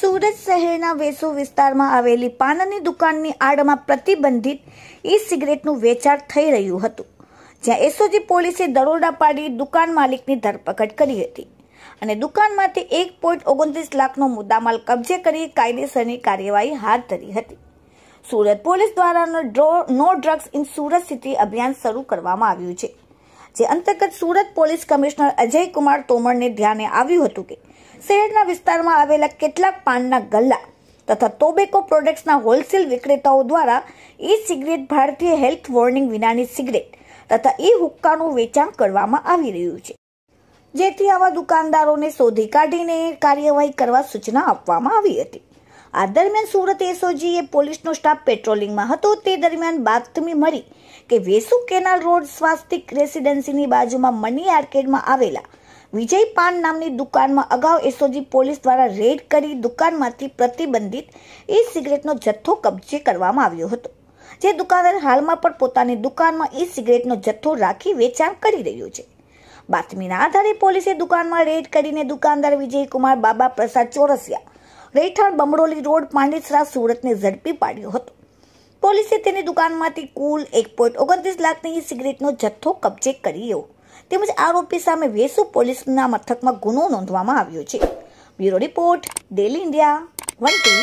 સુરત શહેરના વેસુ વિસ્તારમાં આવેલી પાનની દુકાનની આડમાં પ્રતિબંધિત ઈ સિગરેટનું વેચાણ થઈ રહ્યું હતું જ્યાં એસઓજી પોલીસે દરોડા પાડી દુકાન માલિકની ધરપકડ કરી હતી અને દુકાનમાંથી એક પોઈન્ટ ઓગણત્રીસ લાખનો મુદ્દામાલ કબજે કરી કાયદેસરની કાર્યવાહી હાથ ધરી હતી સુરત પોલીસ દ્વારા no drugs in Surat city અભિયાન શરૂ કરવામાં આવ્યું છે જે અંતર્ગત સુરત પોલીસ કમિશનર અજય કુમાર તોમરને ધ્યાને આવ્યું હતું કે શહેરના વિસ્તારમાં આવેલા કેટલાક પાનના ગલ્લા તથા ટોબેકો પ્રોડક્ટ્સના હોલસેલ વિક્રેતાઓ દ્વારા ઈ સિગરેટ ભારતીય હેલ્થ વોર્નિંગ વિનાની સિગરેટ તથા ઈ હુક્કાનું વેચાણ કરવામાં આવી રહ્યું છે જેથી આવા દુકાનદારોને શોધી કાઢીને કાર્યવાહી કરવા સૂચના આપવામાં આવી હતી આ દરમિયાન સુરત એસઓજીએ પોલીસનો સ્ટાફ પેટ્રોલિંગમાં હતો તે દરમિયાન બાતમી મળી કે વેસુ કેનાલ રોડ સ્વાસ્તિક રેસિડેન્સીની બાજુમાં મની આર્કેડમાં આવેલા વિજય પાન નામની દુકાનમાં અગાઉ એસઓજી પોલીસ દ્વારા રેડ કરી દુકાનમાંથી પ્રતિબંધિત ઈ સિગરેટનો જથ્થો કબજે કરવામાં આવ્યો હતો જે દુકાનદાર હાલમાં પણ પોતાની દુકાનમાં ઈ સિગરેટનો જથ્થો રાખી વેચાણ કરી રહ્યો છે બાતમીના આધારે પોલીસે દુકાનમાં રેડ કરીને દુકાનદાર વિજયકુમાર બાબા પ્રસાદ ચોરસિયા રેઠાણ બમરોલી રોડ પાંડેસરા સુરતને ઝડપી પાડ્યો હતો પોલીસે તેની દુકાનમાંથી કુલ એક પોઈન્ટ ઓગણત્રીસ લાખની ઈ સિગરેટનો જથ્થો કબજે કર્યો તેમજ આરોપી સામે વેસુ પોલીસના મથકમાં ગુનો નોંધવામાં આવ્યો છે bureau report daily India one T